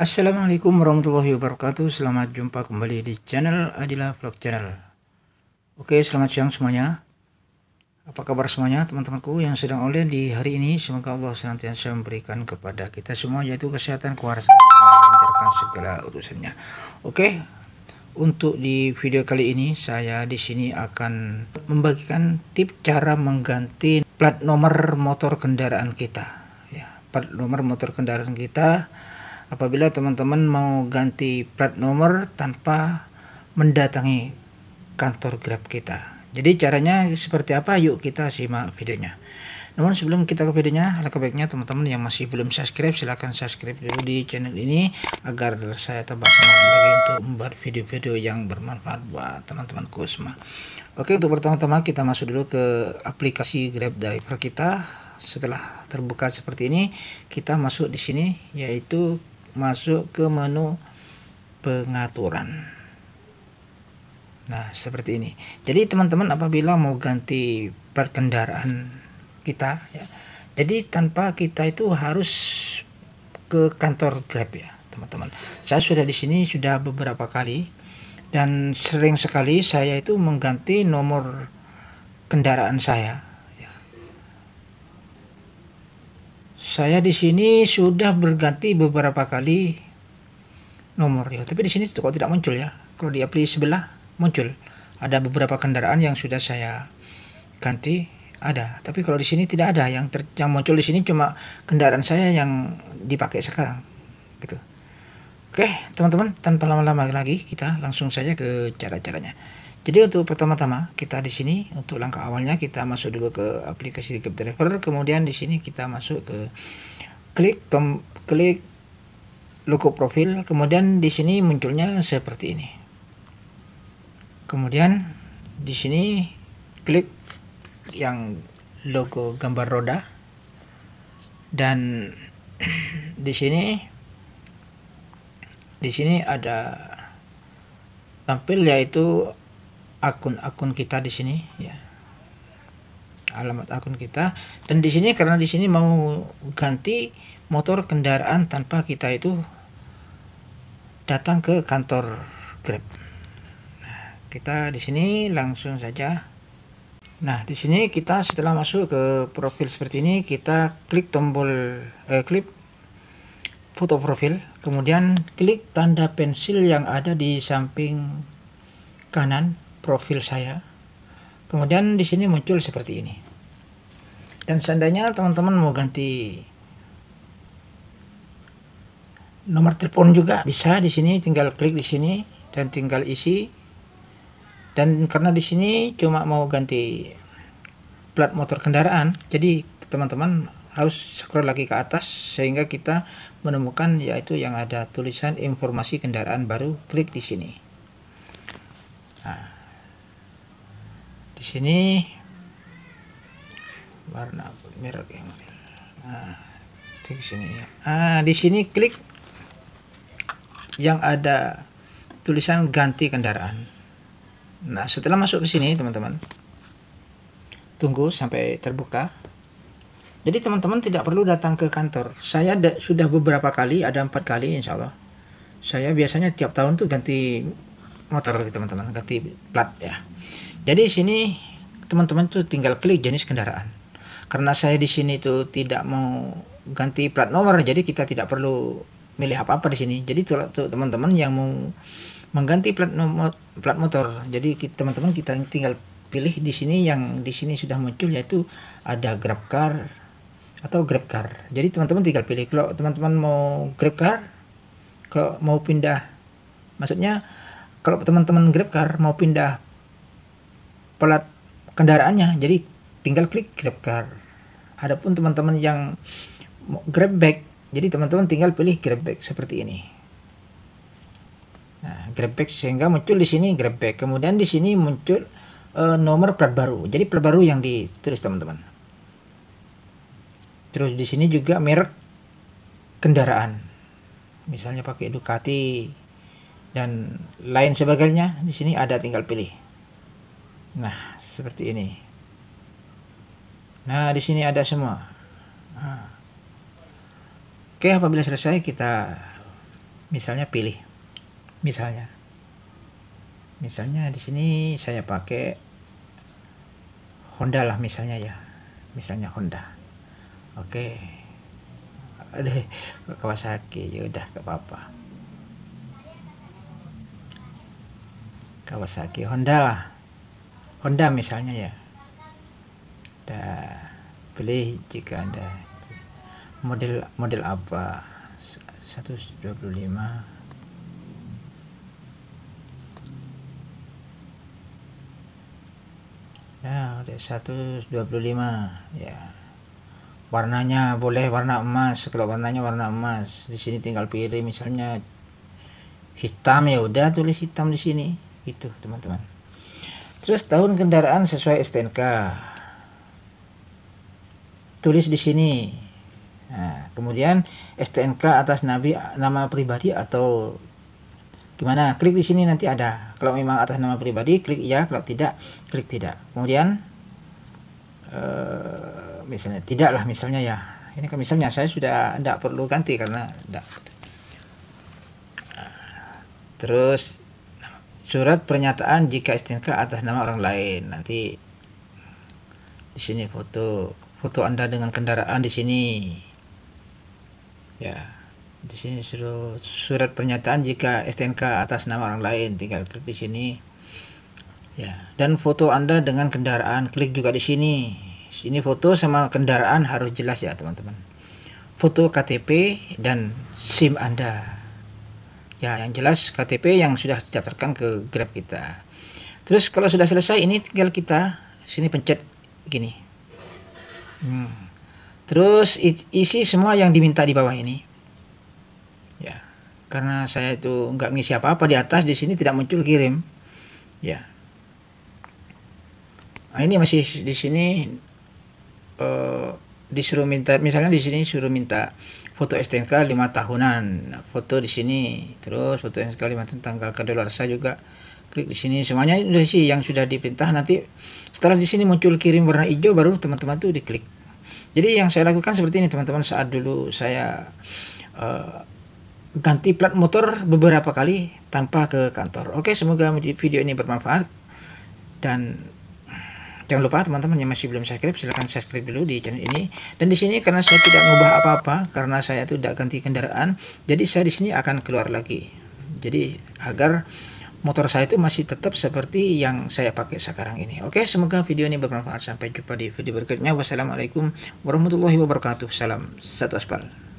Assalamualaikum warahmatullahi wabarakatuh Selamat jumpa kembali di channel Adila Vlog Channel Oke selamat siang semuanya Apa kabar semuanya teman-temanku yang sedang online di hari ini Semoga Allah senantiasa memberikan kepada kita semua Yaitu kesehatan, kewarasan, dan segala urusannya Oke untuk di video kali ini saya di sini akan membagikan tip cara mengganti plat nomor motor kendaraan kita ya plat nomor motor kendaraan kita apabila teman-teman mau ganti plat nomor tanpa mendatangi kantor Grab kita. Jadi caranya seperti apa? Yuk kita simak videonya. Namun sebelum kita ke videonya, alangkah baiknya teman-teman yang masih belum subscribe silahkan subscribe dulu di channel ini agar saya tambah semangat lagi untuk membuat video-video yang bermanfaat buat teman teman semua. Oke, untuk pertama-tama kita masuk dulu ke aplikasi Grab Driver kita. Setelah terbuka seperti ini, kita masuk di sini yaitu masuk ke menu pengaturan nah seperti ini jadi teman-teman apabila mau ganti perkendaraan kita ya, jadi tanpa kita itu harus ke kantor Grab ya teman-teman saya sudah di sini sudah beberapa kali dan sering sekali saya itu mengganti nomor kendaraan saya Saya di sini sudah berganti beberapa kali nomor ya, tapi di sini kok tidak muncul ya. Kalau di aplikasi sebelah muncul. Ada beberapa kendaraan yang sudah saya ganti ada, tapi kalau di sini tidak ada yang ter, yang muncul di sini cuma kendaraan saya yang dipakai sekarang. Gitu. Oke, teman-teman, tanpa lama-lama lagi kita langsung saja ke cara-caranya. Jadi untuk pertama-tama kita di sini untuk langkah awalnya kita masuk dulu ke aplikasi Driver, kemudian di sini kita masuk ke klik klik logo profil, kemudian di sini munculnya seperti ini. Kemudian di sini klik yang logo gambar roda dan di sini di sini ada tampil yaitu akun-akun kita di sini ya alamat akun kita dan di sini karena di sini mau ganti motor kendaraan tanpa kita itu datang ke kantor Grab. Nah, kita di sini langsung saja. Nah, di sini kita setelah masuk ke profil seperti ini kita klik tombol eh, klik foto profil, kemudian klik tanda pensil yang ada di samping kanan profil saya. Kemudian di sini muncul seperti ini. Dan seandainya teman-teman mau ganti nomor telepon juga bisa di sini tinggal klik di sini dan tinggal isi dan karena di sini cuma mau ganti plat motor kendaraan jadi teman-teman harus scroll lagi ke atas sehingga kita menemukan yaitu yang ada tulisan informasi kendaraan baru klik di sini nah di sini warna merah yang nah di sini ya. ah di sini klik yang ada tulisan ganti kendaraan nah setelah masuk ke sini teman-teman tunggu sampai terbuka jadi teman-teman tidak perlu datang ke kantor saya sudah beberapa kali ada empat kali insya Allah saya biasanya tiap tahun tuh ganti motor teman-teman ganti plat ya jadi di sini teman-teman tuh tinggal klik jenis kendaraan. Karena saya di sini tuh tidak mau ganti plat nomor, jadi kita tidak perlu milih apa-apa di sini. Jadi tuh teman-teman yang mau mengganti plat nomor plat motor. Jadi teman-teman kita, kita tinggal pilih di sini yang di sini sudah muncul yaitu ada grab car atau grab car. Jadi teman-teman tinggal pilih kalau teman-teman mau grab car, kalau mau pindah maksudnya kalau teman-teman grab car mau pindah pelat kendaraannya jadi tinggal klik grab car adapun teman-teman yang grab bag jadi teman-teman tinggal pilih grab bag seperti ini nah grab bag sehingga muncul di sini grab bag kemudian di sini muncul uh, nomor plat baru jadi plat baru yang ditulis teman-teman terus di sini juga merek kendaraan misalnya pakai Ducati dan lain sebagainya di sini ada tinggal pilih Nah, seperti ini. Nah, di sini ada semua. Oke, apabila selesai kita misalnya pilih. Misalnya. Misalnya di sini saya pakai Honda lah misalnya ya. Misalnya Honda. Oke. Ada Kawasaki, ya udah gak apa-apa. Kawasaki Honda lah. Honda misalnya ya Anda pilih jika Anda model model apa 125 ya udah 125 ya warnanya boleh warna emas kalau warnanya warna emas di sini tinggal pilih misalnya hitam ya udah tulis hitam di sini itu teman-teman Terus tahun kendaraan sesuai STNK. Tulis di sini. Nah, kemudian STNK atas nabi nama pribadi atau gimana? Klik di sini nanti ada. Kalau memang atas nama pribadi, klik ya Kalau tidak, klik tidak. Kemudian uh, misalnya tidak lah misalnya ya. Ini kan misalnya saya sudah tidak perlu ganti karena tidak. Nah, terus Surat pernyataan jika STNK atas nama orang lain. Nanti di sini foto foto Anda dengan kendaraan di sini. Ya. Di sini suruh surat pernyataan jika STNK atas nama orang lain. Tinggal klik di sini. Ya, dan foto Anda dengan kendaraan klik juga di sini. Sini foto sama kendaraan harus jelas ya, teman-teman. Foto KTP dan SIM Anda ya yang jelas KTP yang sudah didaftarkan ke Grab kita terus kalau sudah selesai ini tinggal kita sini pencet gini hmm. terus isi semua yang diminta di bawah ini ya karena saya itu nggak ngisi apa-apa di atas di sini tidak muncul kirim ya nah, ini masih di sini eh, disuruh minta misalnya di sini suruh minta foto STNK lima tahunan nah, foto di sini terus foto STNK lima tahun tanggal kedaluarsa juga klik di sini semuanya sudah sih yang sudah diperintah nanti setelah di sini muncul kirim warna hijau baru teman-teman tuh diklik jadi yang saya lakukan seperti ini teman-teman saat dulu saya uh, ganti plat motor beberapa kali tanpa ke kantor oke semoga video ini bermanfaat dan jangan lupa teman-teman yang masih belum subscribe silahkan subscribe dulu di channel ini dan di sini karena saya tidak mengubah apa-apa karena saya tidak ganti kendaraan jadi saya di sini akan keluar lagi jadi agar motor saya itu masih tetap seperti yang saya pakai sekarang ini oke semoga video ini bermanfaat sampai jumpa di video berikutnya wassalamualaikum warahmatullahi wabarakatuh salam satu aspal